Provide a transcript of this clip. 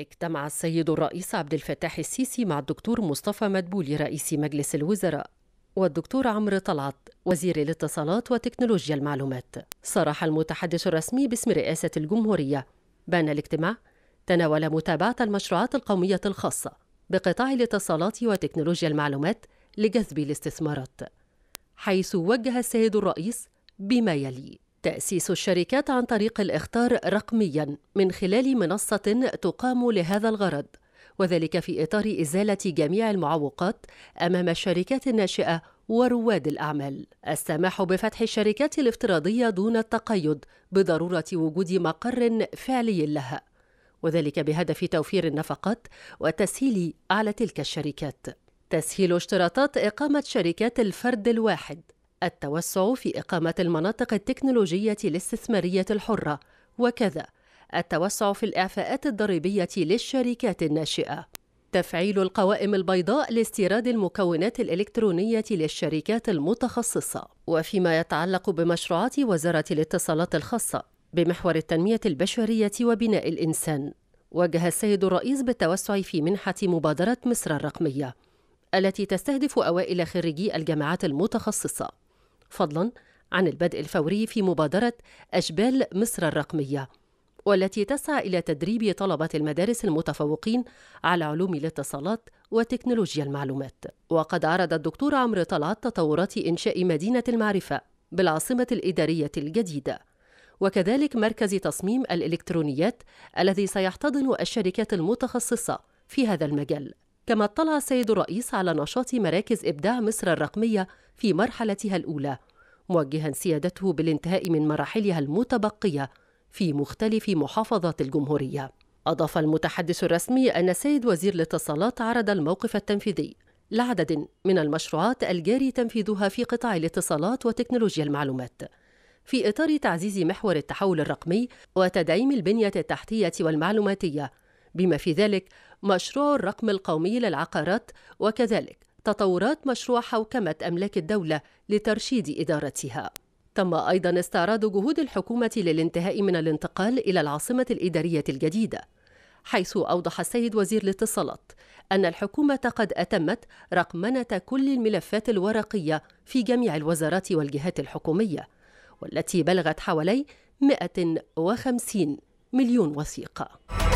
اجتمع السيد الرئيس عبد الفتاح السيسي مع الدكتور مصطفى مدبولي رئيس مجلس الوزراء والدكتور عمرو طلعت وزير الاتصالات وتكنولوجيا المعلومات صرح المتحدث الرسمي باسم رئاسة الجمهورية بأن الاجتماع تناول متابعة المشروعات القومية الخاصة بقطاع الاتصالات وتكنولوجيا المعلومات لجذب الاستثمارات حيث وجه السيد الرئيس بما يلي تأسيس الشركات عن طريق الاختار رقميا من خلال منصة تقام لهذا الغرض وذلك في إطار إزالة جميع المعوقات أمام الشركات الناشئة ورواد الأعمال السماح بفتح الشركات الافتراضية دون التقيد بضرورة وجود مقر فعلي لها وذلك بهدف توفير النفقات والتسهيل على تلك الشركات تسهيل اشتراطات إقامة شركات الفرد الواحد التوسع في إقامة المناطق التكنولوجية الاستثمارية الحرة وكذا التوسع في الإعفاءات الضريبية للشركات الناشئة تفعيل القوائم البيضاء لاستيراد المكونات الإلكترونية للشركات المتخصصة وفيما يتعلق بمشروعات وزارة الاتصالات الخاصة بمحور التنمية البشرية وبناء الإنسان وجه السيد الرئيس بالتوسع في منحة مبادرة مصر الرقمية التي تستهدف أوائل خريجي الجامعات المتخصصة فضلا عن البدء الفوري في مبادرة أشبال مصر الرقمية والتي تسعى إلى تدريب طلبة المدارس المتفوقين على علوم الاتصالات وتكنولوجيا المعلومات وقد عرض الدكتور عمرو طلعت تطورات إنشاء مدينة المعرفة بالعاصمة الإدارية الجديدة وكذلك مركز تصميم الإلكترونيات الذي سيحتضن الشركات المتخصصة في هذا المجال كما اطلع السيد الرئيس على نشاط مراكز إبداع مصر الرقمية في مرحلتها الأولى موجها سيادته بالانتهاء من مراحلها المتبقية في مختلف محافظات الجمهورية أضاف المتحدث الرسمي أن السيد وزير الاتصالات عرض الموقف التنفيذي لعدد من المشروعات الجاري تنفيذها في قطاع الاتصالات وتكنولوجيا المعلومات في إطار تعزيز محور التحول الرقمي وتدعيم البنية التحتية والمعلوماتية بما في ذلك مشروع الرقم القومي للعقارات وكذلك تطورات مشروع حوكمة أملاك الدولة لترشيد إدارتها تم أيضا استعراض جهود الحكومة للانتهاء من الانتقال إلى العاصمة الإدارية الجديدة حيث أوضح السيد وزير الاتصالات أن الحكومة قد أتمت رقمنة كل الملفات الورقية في جميع الوزارات والجهات الحكومية والتي بلغت حوالي 150 مليون وثيقة